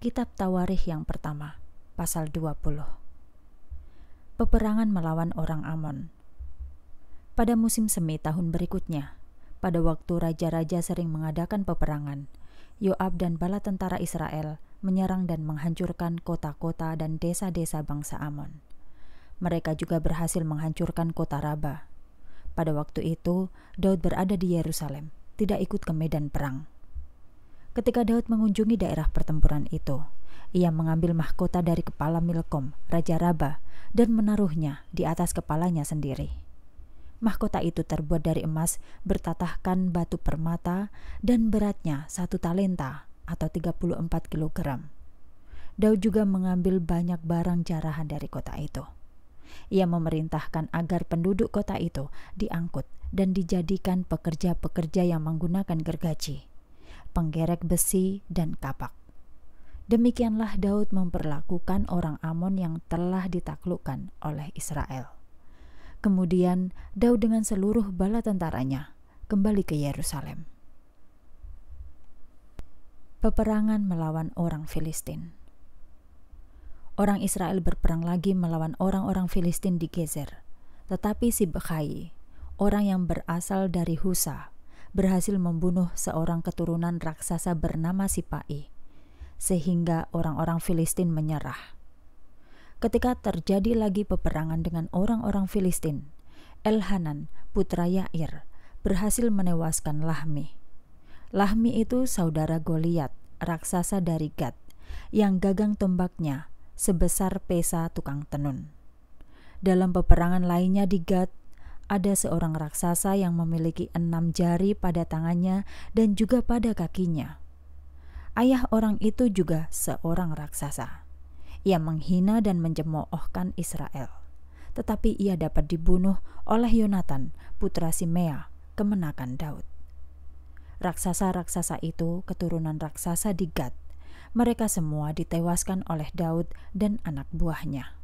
Kitab Tawarikh yang pertama, pasal 20. Peperangan melawan orang Amon. Pada musim semi tahun berikutnya, pada waktu raja-raja sering mengadakan peperangan, Yoab dan bala tentara Israel menyerang dan menghancurkan kota-kota dan desa-desa bangsa Amon. Mereka juga berhasil menghancurkan kota Raba. Pada waktu itu, Daud berada di Yerusalem, tidak ikut ke medan perang ketika Daud mengunjungi daerah pertempuran itu. Ia mengambil mahkota dari kepala Milkom, Raja Raba, dan menaruhnya di atas kepalanya sendiri. Mahkota itu terbuat dari emas bertatahkan batu permata dan beratnya satu talenta atau 34 kg. Daud juga mengambil banyak barang jarahan dari kota itu. Ia memerintahkan agar penduduk kota itu diangkut dan dijadikan pekerja-pekerja yang menggunakan gergaji penggerek besi, dan kapak. Demikianlah Daud memperlakukan orang Amon yang telah ditaklukkan oleh Israel. Kemudian Daud dengan seluruh bala tentaranya kembali ke Yerusalem. Peperangan melawan orang Filistin. Orang Israel berperang lagi melawan orang-orang Filistin di Gezer. Tetapi Si Bekhai, orang yang berasal dari Husa, berhasil membunuh seorang keturunan raksasa bernama Sipai, sehingga orang-orang Filistin menyerah. Ketika terjadi lagi peperangan dengan orang-orang Filistin, Elhanan, putra Yair, berhasil menewaskan Lahmi. Lahmi itu saudara Goliat, raksasa dari Gad, yang gagang tombaknya sebesar pesa tukang tenun. Dalam peperangan lainnya di Gad, ada seorang raksasa yang memiliki enam jari pada tangannya dan juga pada kakinya. Ayah orang itu juga seorang raksasa. Ia menghina dan menjemoohkan Israel. Tetapi ia dapat dibunuh oleh Yonatan, putra Simea, kemenakan Daud. Raksasa-raksasa itu keturunan raksasa di Gad. Mereka semua ditewaskan oleh Daud dan anak buahnya.